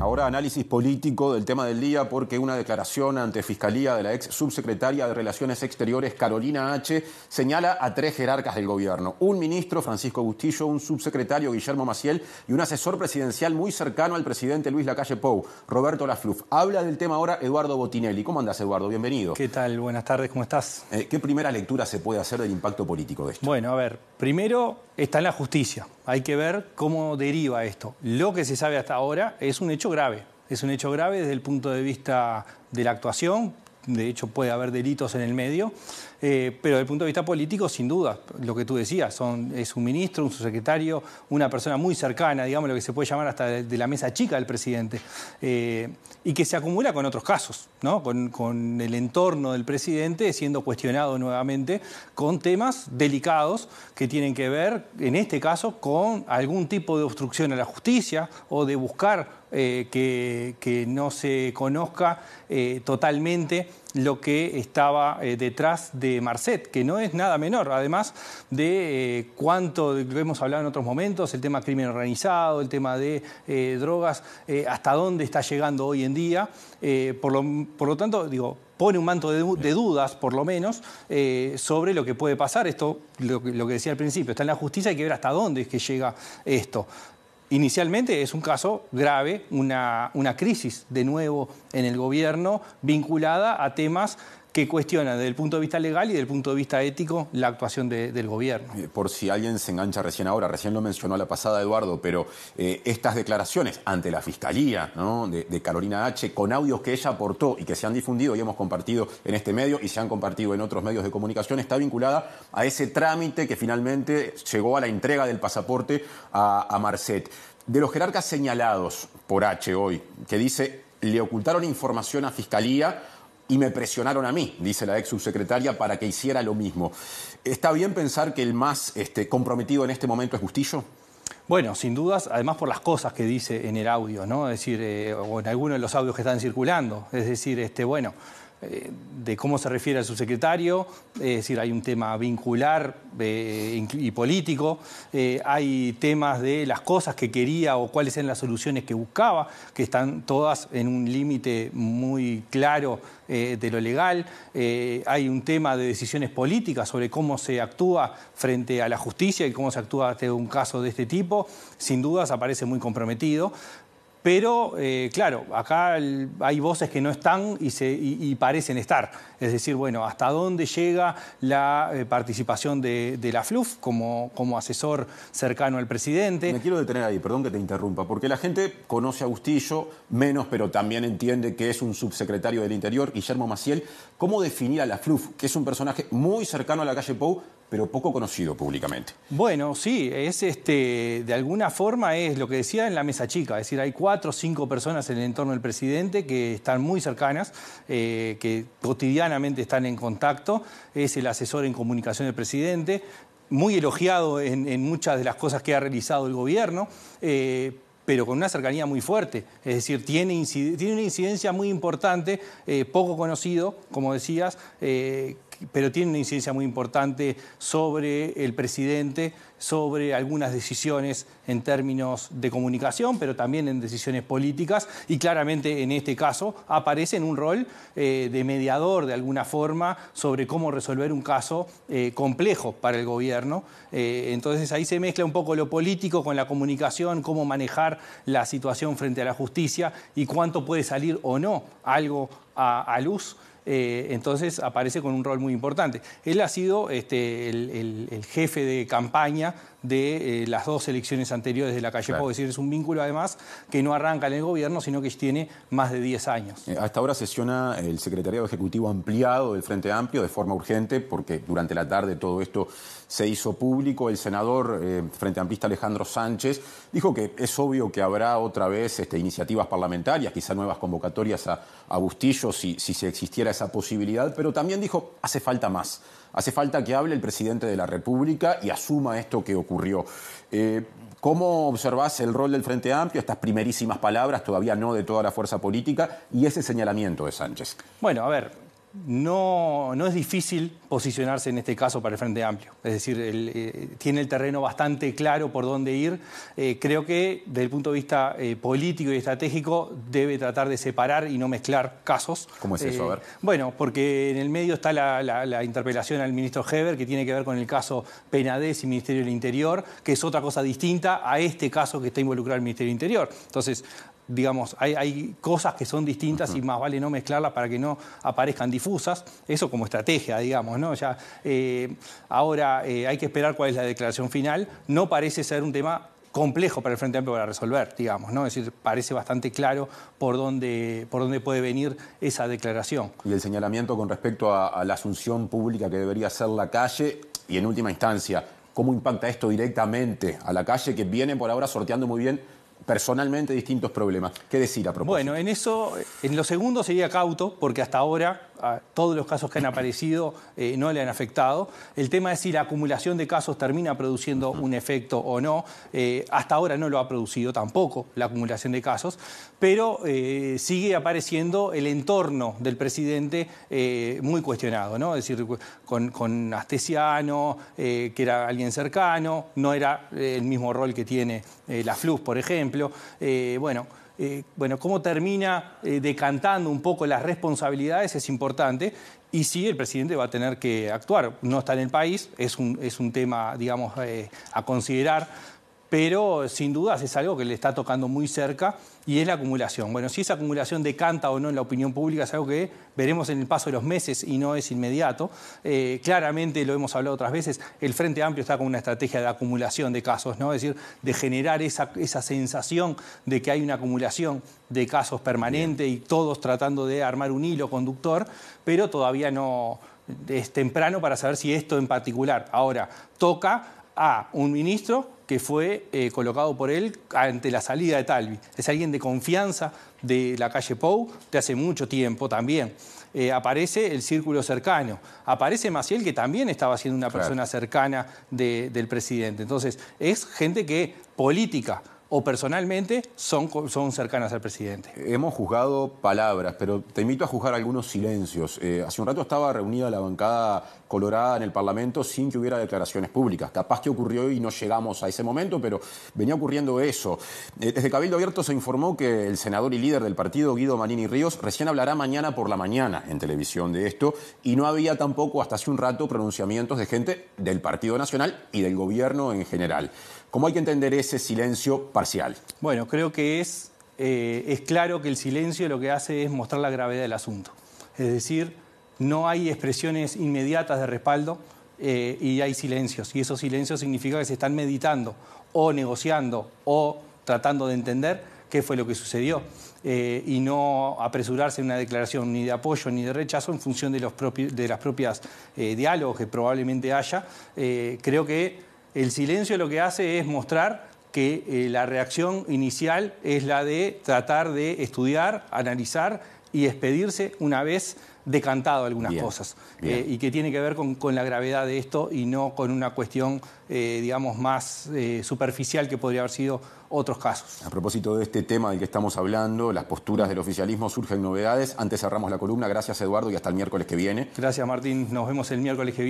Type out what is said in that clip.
Ahora análisis político del tema del día porque una declaración ante Fiscalía de la ex subsecretaria de Relaciones Exteriores, Carolina H., señala a tres jerarcas del gobierno. Un ministro, Francisco Bustillo, un subsecretario, Guillermo Maciel, y un asesor presidencial muy cercano al presidente Luis Lacalle Pou, Roberto Lafluf. Habla del tema ahora Eduardo Botinelli. ¿Cómo andas Eduardo? Bienvenido. ¿Qué tal? Buenas tardes, ¿cómo estás? Eh, ¿Qué primera lectura se puede hacer del impacto político de esto? Bueno, a ver, primero está en la justicia. Hay que ver cómo deriva esto. Lo que se sabe hasta ahora es un hecho grave. Es un hecho grave desde el punto de vista de la actuación, de hecho puede haber delitos en el medio, eh, pero desde el punto de vista político, sin duda, lo que tú decías, son, es un ministro, un subsecretario, una persona muy cercana, digamos, lo que se puede llamar hasta de, la mesa chica del presidente, eh, y que se acumula con otros casos, ¿no? Con, con, el entorno del presidente siendo cuestionado nuevamente con temas delicados que tienen que ver, en este caso, con algún tipo de obstrucción a la justicia o de buscar eh, que, no se conozca eh, totalmente lo que estaba eh, detrás de Marcet, que no es nada menor, además de cuánto, lo hemos hablado en otros momentos, el tema crimen organizado, el tema de drogas, hasta dónde está llegando hoy en día. Por lo, tanto, digo, pone un manto de, dudas, por lo menos, sobre lo que puede pasar. Esto, lo, lo, que decía al principio, está en la justicia, hay que ver hasta dónde es que llega esto. Inicialmente es un caso grave, una, una crisis de nuevo en el gobierno vinculada a temas que cuestiona desde el punto de vista legal y desde el punto de vista ético la actuación del gobierno. Eh, por si alguien se engancha recién ahora, recién lo mencionó la pasada Eduardo, pero eh, estas declaraciones ante la Fiscalía de, Carolina H., con audios que ella aportó y que se han difundido y hemos compartido en este medio y se han compartido en otros medios de comunicación, está vinculada a ese trámite que finalmente llegó a la entrega del pasaporte a, a Marcet. De los jerarcas señalados por H hoy, que dice, le ocultaron información a Fiscalía, y me presionaron a mí, dice la ex subsecretaria, para que hiciera lo mismo. ¿Está bien pensar que el más este, comprometido en este momento es Bustillo? Bueno, sin dudas, además por las cosas que dice en el audio, ¿no? Es decir, eh, o en alguno de los audios que están circulando. Es decir, este, bueno, eh, de cómo se refiere al subsecretario, es decir, hay un tema vincular eh, y político, eh, hay temas de las cosas que quería o cuáles eran las soluciones que buscaba, que están todas en un límite muy claro de lo legal, hay un tema de decisiones políticas sobre cómo se actúa frente a la justicia y cómo se actúa ante un caso de este tipo, sin dudas aparece muy comprometido. Pero, eh, claro, acá hay voces que no están y, parecen estar. Es decir, bueno, ¿hasta dónde llega la eh, participación de, la FLUF como, asesor cercano al presidente? Me quiero detener ahí, perdón que te interrumpa, porque la gente conoce a Bustillo menos, pero también entiende que es un subsecretario del Interior, Guillermo Maciel. ¿Cómo definir a la FLUF, que es un personaje muy cercano a la calle Pou, pero poco conocido públicamente. Bueno, sí, es este, de alguna forma es lo que decía en la mesa chica, es decir, hay cuatro o cinco personas en el entorno del presidente que están muy cercanas, eh, que cotidianamente están en contacto, es el asesor en comunicación del presidente, muy elogiado en, muchas de las cosas que ha realizado el gobierno. Eh, pero con una cercanía muy fuerte. Es decir, tiene, tiene una incidencia muy importante, eh, poco conocido, como decías, pero tiene una incidencia muy importante sobre el presidente, sobre algunas decisiones en términos de comunicación, pero también en decisiones políticas, y claramente en este caso aparece en un rol eh, de mediador de alguna forma sobre cómo resolver un caso eh, complejo para el gobierno. Eh, entonces ahí se mezcla un poco lo político con la comunicación, cómo manejar la situación frente a la justicia y cuánto puede salir o no algo a, a luz. Eh, entonces aparece con un rol muy importante. Él ha sido este, el jefe de campaña de eh, las dos elecciones anteriores de la calle Puedo decir, es un vínculo además que no arranca en el gobierno, sino que tiene más de 10 años. Eh, hasta ahora sesiona el secretariado ejecutivo ampliado del Frente Amplio de forma urgente, porque durante la tarde todo esto se hizo público. El senador eh, Frente Amplista Alejandro Sánchez dijo que es obvio que habrá otra vez este, iniciativas parlamentarias, quizá nuevas convocatorias a, Bustillo si, si existiera esa posibilidad, pero también dijo hace falta más Hace falta que hable el presidente de la República y asuma esto que ocurrió. Eh, ¿Cómo observás el rol del Frente Amplio, estas primerísimas palabras, todavía no de toda la fuerza política, y ese señalamiento de Sánchez? Bueno, a ver, no, no, es difícil posicionarse en este caso para el Frente Amplio. Es decir, eh, tiene el terreno bastante claro por dónde ir. Eh, creo que desde el punto de vista eh, político y estratégico debe tratar de separar y no mezclar casos. ¿Cómo es eso? A ver. Bueno, porque en el medio está la, interpelación al ministro Heber, que tiene que ver con el caso Penades y Ministerio del Interior, que es otra cosa distinta a este caso que está involucrado el Ministerio del Interior. Entonces, digamos, hay, cosas que son distintas y más vale no mezclarlas para que no aparezcan difusas. Eso como estrategia, digamos, ¿no? Ya, eh, ahora eh, hay que esperar cuál es la declaración final. No parece ser un tema complejo para el Frente Amplio para resolver, digamos, ¿no? Es decir, parece bastante claro por dónde, por dónde puede venir esa declaración. Y el señalamiento con respecto a, la asunción pública que debería ser la calle y en última instancia, ¿cómo impacta esto directamente a la calle que viene por ahora sorteando muy bien personalmente distintos problemas. ¿Qué decir a propósito? Bueno, en eso, en lo segundo sería cauto, porque hasta ahora todos los casos que han aparecido eh, no le han afectado. El tema es si la acumulación de casos termina produciendo un efecto o no. Eh, hasta ahora no lo ha producido tampoco la acumulación de casos, pero eh, sigue apareciendo el entorno del presidente muy cuestionado, ¿no? Es decir, con, con Astesiano, que era alguien cercano, no era el mismo rol que tiene la FLUS, por ejemplo ejemplo, eh, bueno, eh, bueno, cómo termina eh, decantando un poco las responsabilidades es importante. Y sí, el presidente va a tener que actuar. No está en el país, es un, tema, digamos, a considerar pero sin dudas es algo que le está tocando muy cerca y es la acumulación. Bueno, si esa acumulación decanta o no en la opinión pública es algo que veremos en el paso de los meses y no es inmediato. Eh, claramente, lo hemos hablado otras veces, el Frente Amplio está con una estrategia de acumulación de casos, ¿no? Es decir, de generar esa, sensación de que hay una acumulación de casos permanente y todos tratando de armar un hilo conductor, pero todavía no, es temprano para saber si esto en particular. Ahora, toca a un ministro que fue eh, colocado por él ante la salida de Talvi. Es alguien de confianza de la calle Pou de hace mucho tiempo también. Eh, aparece el círculo cercano, aparece Maciel, que también estaba siendo una persona cercana del presidente. Entonces, es gente que política, o personalmente son, cercanas al presidente. Hemos juzgado palabras, pero te invito a juzgar algunos silencios. Eh, hace un rato estaba reunida la bancada colorada en el Parlamento sin que hubiera declaraciones públicas. Capaz que ocurrió y no llegamos a ese momento, pero venía ocurriendo eso. Eh, desde Cabildo Abierto se informó que el senador y líder del partido, Guido Manini Ríos, recién hablará mañana por la mañana en televisión de esto y no había tampoco hasta hace un rato pronunciamientos de gente del Partido Nacional y del gobierno en general. ¿Cómo hay que entender ese silencio parcial? Bueno, creo que es, eh, es claro que el silencio lo que hace es mostrar la gravedad del asunto. Es decir, no hay expresiones inmediatas de respaldo eh, y hay silencios. Y esos silencios significan que se están meditando o negociando o tratando de entender qué fue lo que sucedió eh, y no apresurarse en una declaración ni de apoyo ni de rechazo en función de, los propios, de las propias diálogos que probablemente haya. creo que el silencio lo que hace es mostrar que eh, la reacción inicial es la de tratar de estudiar, analizar y despedirse una vez decantado algunas cosas eh, y que tiene que ver con, la gravedad de esto y no con una cuestión, eh, digamos, más superficial que podría haber sido otros casos. A propósito de este tema del que estamos hablando, las posturas del oficialismo, surgen novedades. Antes cerramos la columna. Gracias, Eduardo, y hasta el miércoles que viene. Gracias, Martín. Nos vemos el miércoles que viene.